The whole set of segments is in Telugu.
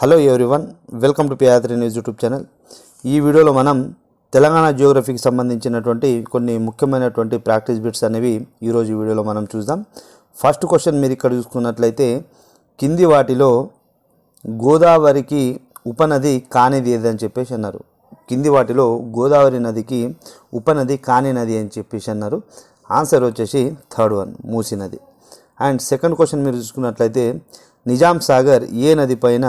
హలో ఎవ్రీవన్ వెల్కమ్ టు పియాత్రి న్యూస్ యూట్యూబ్ ఛానల్ ఈ వీడియోలో మనం తెలంగాణ జియోగ్రఫీకి సంబంధించినటువంటి కొన్ని ముఖ్యమైనటువంటి ప్రాక్టీస్ బిట్స్ అనేవి ఈరోజు వీడియోలో మనం చూద్దాం ఫస్ట్ క్వశ్చన్ మీరు ఇక్కడ చూసుకున్నట్లయితే కింది వాటిలో గోదావరికి ఉపనది కానిది అని చెప్పేసి అన్నారు కింది వాటిలో గోదావరి నదికి ఉపనది కాని నది అని చెప్పేసి అన్నారు ఆన్సర్ వచ్చేసి థర్డ్ వన్ మూసీ నది అండ్ సెకండ్ క్వశ్చన్ మీరు చూసుకున్నట్లయితే నిజాం సాగర్ ఏ నది పైన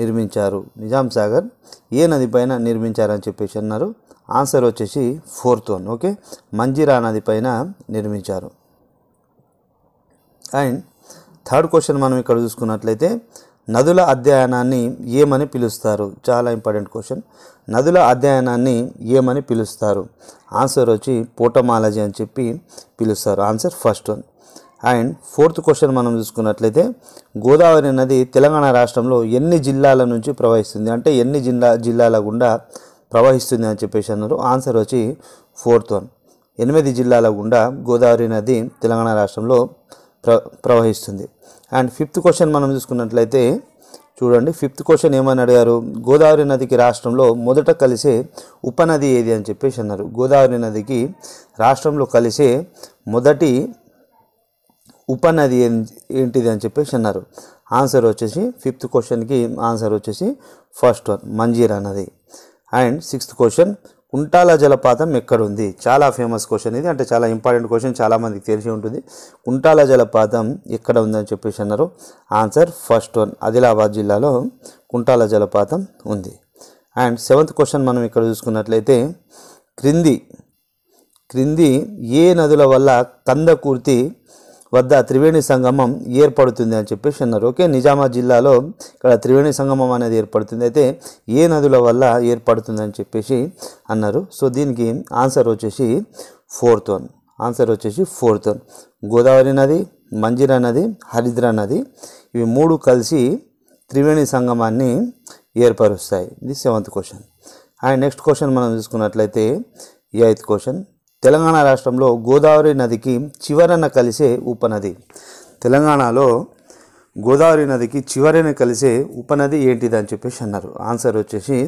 నిర్మించారు నిజాం సాగర్ ఏ నది పైన నిర్మించారని చెప్పేసి అన్నారు ఆన్సర్ వచ్చేసి ఫోర్త్ వన్ ఓకే మంజీరా నది పైన నిర్మించారు అండ్ థర్డ్ క్వశ్చన్ మనం ఇక్కడ చూసుకున్నట్లయితే నదుల అధ్యయనాన్ని ఏమని పిలుస్తారు చాలా ఇంపార్టెంట్ క్వశ్చన్ నదుల అధ్యయనాన్ని ఏమని పిలుస్తారు ఆన్సర్ వచ్చి పోటమాలజీ అని చెప్పి పిలుస్తారు answer first one and fourth question మనం చూసుకున్నట్లయితే గోదావరి నది తెలంగాణ రాష్ట్రంలో ఎన్ని జిల్లాల నుంచి ప్రవహిస్తుంది అంటే ఎన్ని జిల్లా జిల్లాల గుండా ప్రవహిస్తుంది అని చెప్పేసి అన్నారు ఆన్సర్ వచ్చి ఫోర్త్ వన్ ఎనిమిది జిల్లాల గుండా గోదావరి నది తెలంగాణ రాష్ట్రంలో ప్ర ప్రవహిస్తుంది అండ్ ఫిఫ్త్ క్వశ్చన్ మనం చూసుకున్నట్లయితే చూడండి ఫిఫ్త్ క్వశ్చన్ ఏమని అడిగారు గోదావరి నదికి రాష్ట్రంలో మొదట కలిసే ఉపనది ఏది అని చెప్పేసి అన్నారు గోదావరి నదికి రాష్ట్రంలో కలిసే మొదటి ఉపనది ఏంటిది అని చెప్పేసి అన్నారు ఆన్సర్ వచ్చేసి ఫిఫ్త్ క్వశ్చన్కి ఆన్సర్ వచ్చేసి ఫస్ట్ వన్ మంజీరా నది అండ్ సిక్స్త్ క్వశ్చన్ కుంటాల జలపాతం ఎక్కడుంది చాలా ఫేమస్ క్వశ్చన్ ఇది అంటే చాలా ఇంపార్టెంట్ క్వశ్చన్ చాలామందికి తెలిసి ఉంటుంది కుంటాల జలపాతం ఎక్కడ ఉందని చెప్పేసి అన్నారు ఆన్సర్ ఫస్ట్ వన్ ఆదిలాబాద్ జిల్లాలో కుంటాల జలపాతం ఉంది అండ్ సెవెంత్ క్వశ్చన్ మనం ఇక్కడ చూసుకున్నట్లయితే క్రింది క్రింది ఏ నదుల వల్ల కందకూర్తి వద్ద త్రివేణి సంగమం ఏర్పడుతుంది అని చెప్పేసి అన్నారు ఓకే నిజామాబాద్ జిల్లాలో ఇక్కడ త్రివేణి సంగమం అనేది ఏర్పడుతుంది అయితే ఏ నదుల వల్ల ఏర్పడుతుంది అని చెప్పేసి అన్నారు సో దీనికి ఆన్సర్ వచ్చేసి ఫోర్త్ వన్ ఆన్సర్ వచ్చేసి ఫోర్త్ వన్ గోదావరి నది మంజిరా నది హరిద్ర నది ఇవి మూడు కలిసి త్రివేణి సంగమాన్ని ఏర్పరుస్తాయి ఇది seventh question and next question మనం చూసుకున్నట్లయితే ఎయిత్ క్వశ్చన్ తెలంగాణ రాష్ట్రంలో గోదావరి నదికి చివరన కలిసే ఉపనది తెలంగాణలో గోదావరి నదికి చివరన కలిసే ఉపనది ఏంటిది అని చెప్పేసి అన్నారు ఆన్సర్ వచ్చేసి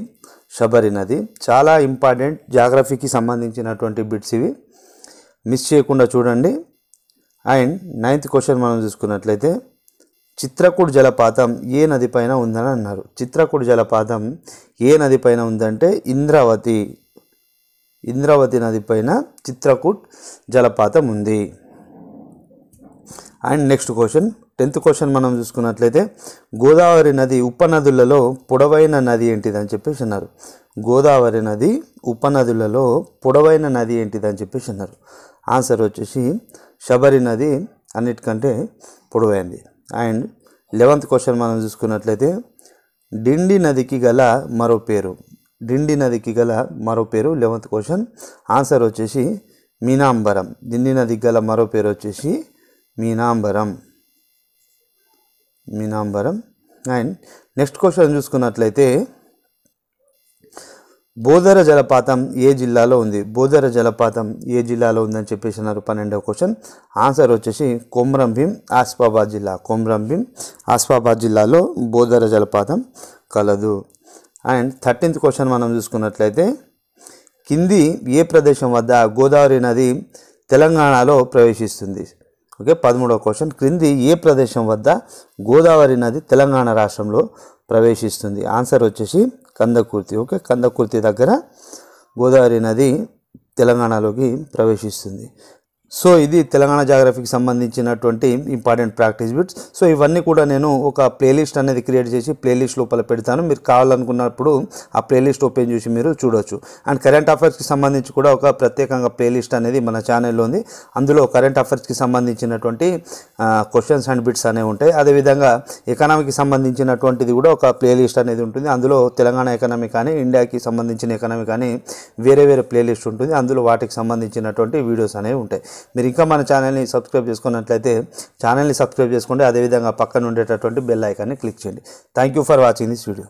శబరి నది చాలా ఇంపార్టెంట్ జాగ్రఫీకి సంబంధించినటువంటి బిట్స్ ఇవి మిస్ చేయకుండా చూడండి అండ్ నైన్త్ క్వశ్చన్ మనం చూసుకున్నట్లయితే చిత్రకూడ్ జలపాతం ఏ నదిపైన ఉందని అన్నారు చిత్రకూడ్ జలపాతం ఏ నదిపైన ఉందంటే ఇంద్రావతి ఇంద్రావతి నది పైన చిత్రకూట్ జలపాతం ఉంది and next question tenth question మనం చూసుకున్నట్లయితే గోదావరి నది ఉపనదులలో పొడవైన నది ఏంటిది అని చెప్పేసి అన్నారు గోదావరి నది ఉపనదులలో పొడవైన నది ఏంటిది అని చెప్పేసి అన్నారు ఆన్సర్ వచ్చేసి శబరి నది అన్నిటికంటే పొడవైంది అండ్ లెవెంత్ క్వశ్చన్ మనం చూసుకున్నట్లయితే డిండి నదికి గల మరో పేరు డిండి నదికి గల మరో పేరు లెవెంత్ క్వశ్చన్ ఆన్సర్ వచ్చేసి మీనాంబరం దిండి నదికి గల మరో పేరు వచ్చేసి Meenambaram Meenambaram and next question చూసుకున్నట్లయితే బోధర జలపాతం ఏ జిల్లాలో ఉంది బోధర జలపాతం ఏ జిల్లాలో ఉందని చెప్పేసి అన్నారు పన్నెండవ క్వశ్చన్ ఆన్సర్ వచ్చేసి కొమ్రం భీం ఆసిఫాబాద్ జిల్లా కొమ్రం భీం ఆసిఫాబాద్ జిల్లాలో బోధర జలపాతం కలదు అండ్ థర్టీన్త్ క్వశ్చన్ మనం చూసుకున్నట్లయితే కింది ఏ ప్రదేశం వద్ద గోదావరి నది తెలంగాణలో ప్రవేశిస్తుంది ఓకే పదమూడవ క్వశ్చన్ క్రింది ఏ ప్రదేశం వద్ద గోదావరి నది తెలంగాణ రాష్ట్రంలో ప్రవేశిస్తుంది ఆన్సర్ వచ్చేసి కందకుర్తి ఓకే కందకుర్తి దగ్గర గోదావరి నది తెలంగాణలోకి ప్రవేశిస్తుంది సో ఇది తెలంగాణ జాగ్రఫీకి సంబంధించినటువంటి ఇంపార్టెంట్ ప్రాక్టీస్ బిట్స్ సో ఇవన్నీ కూడా నేను ఒక ప్లేలిస్ట్ అనేది క్రియేట్ చేసి ప్లేలిస్ట్ లోపల పెడతాను మీరు కావాలనుకున్నప్పుడు ఆ ప్లేలిస్ట్ ఓపెన్ చేసి మీరు చూడొచ్చు అండ్ కరెంట్ అఫైర్స్కి సంబంధించి కూడా ఒక ప్రత్యేకంగా ప్లేలిస్ట్ అనేది మన ఛానల్లో ఉంది అందులో కరెంట్ అఫైర్స్కి సంబంధించినటువంటి క్వశ్చన్స్ అండ్ బిట్స్ అనేవి ఉంటాయి అదేవిధంగా ఎకనామీకి సంబంధించినటువంటిది కూడా ఒక ప్లేలిస్ట్ అనేది ఉంటుంది అందులో తెలంగాణ ఎకనామీ కానీ ఇండియాకి సంబంధించిన ఎకనామీ కానీ వేరే వేరే ప్లేలిస్ట్ ఉంటుంది అందులో వాటికి సంబంధించినటువంటి వీడియోస్ అనేవి ఉంటాయి మీరు ఇంకా మన ఛానల్ని సబ్స్క్రైబ్ చేసుకున్నట్లయితే ఛానల్ని సబ్స్క్రైబ్ చేసుకుంటే అదేవిధంగా పక్కన ఉండేటటువంటి బెల్ ఐకాన్ని క్లిక్ చేయండి thank you for watching this video